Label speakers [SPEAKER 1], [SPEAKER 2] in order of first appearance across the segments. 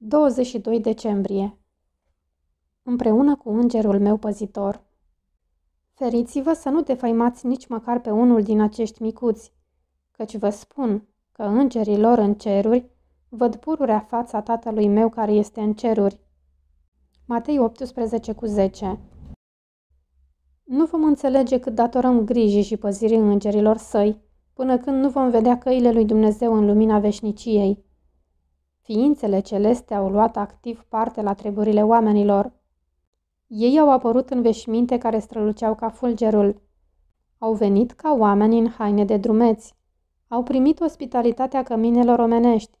[SPEAKER 1] 22 decembrie Împreună cu îngerul meu păzitor Feriți-vă să nu defăimați nici măcar pe unul din acești micuți, căci vă spun că îngerii lor în ceruri văd pururea fața tatălui meu care este în ceruri. Matei 18 cu 10 Nu vom înțelege cât datorăm grijii și păzirii îngerilor săi, până când nu vom vedea căile lui Dumnezeu în lumina veșniciei. Ființele celeste au luat activ parte la treburile oamenilor. Ei au apărut în veșminte care străluceau ca fulgerul. Au venit ca oameni în haine de drumeți. Au primit ospitalitatea căminelor omenești.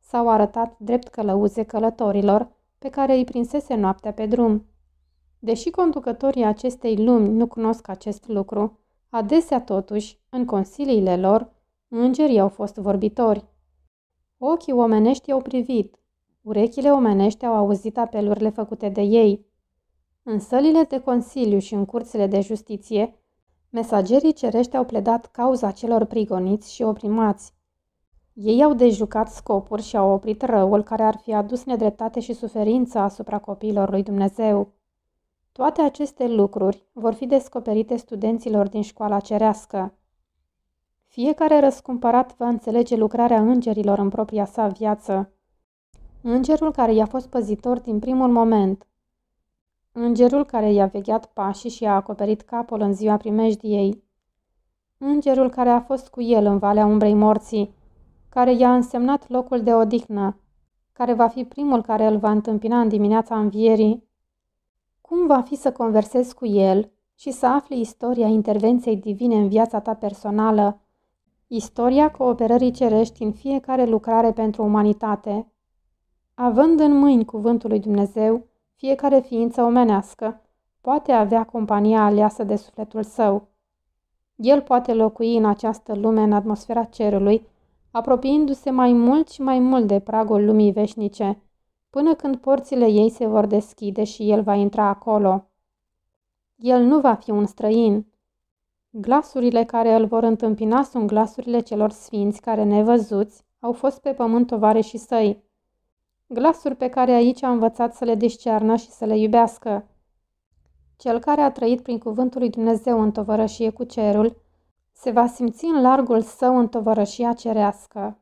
[SPEAKER 1] S-au arătat drept călăuze călătorilor pe care îi prinsese noaptea pe drum. Deși conducătorii acestei lumi nu cunosc acest lucru, adesea totuși, în consiliile lor, îngerii au fost vorbitori. Ochii omenești i-au privit, urechile omenești au auzit apelurile făcute de ei. În sălile de consiliu și în curțile de justiție, mesagerii cerești au pledat cauza celor prigoniți și oprimați. Ei au dejucat scopuri și au oprit răul care ar fi adus nedreptate și suferință asupra copiilor lui Dumnezeu. Toate aceste lucruri vor fi descoperite studenților din școala cerească. Fiecare răscumpărat va înțelege lucrarea îngerilor în propria sa viață. Îngerul care i-a fost păzitor din primul moment. Îngerul care i-a vegheat pașii și i-a acoperit capul în ziua primejdiei. Îngerul care a fost cu el în valea umbrei morții, care i-a însemnat locul de odihnă, care va fi primul care îl va întâmpina în dimineața învierii. Cum va fi să conversezi cu el și să afli istoria intervenției divine în viața ta personală, istoria cooperării cerești în fiecare lucrare pentru umanitate, având în mâini cuvântul lui Dumnezeu, fiecare ființă omenească poate avea compania aleasă de sufletul său. El poate locui în această lume în atmosfera cerului, apropiindu-se mai mult și mai mult de pragul lumii veșnice, până când porțile ei se vor deschide și el va intra acolo. El nu va fi un străin, Glasurile care îl vor întâmpina sunt glasurile celor sfinți care, nevăzuți, au fost pe pământ și săi. Glasuri pe care aici a învățat să le discearnă și să le iubească. Cel care a trăit prin cuvântul lui Dumnezeu în tovărășie cu cerul, se va simți în largul său în tovărășia cerească.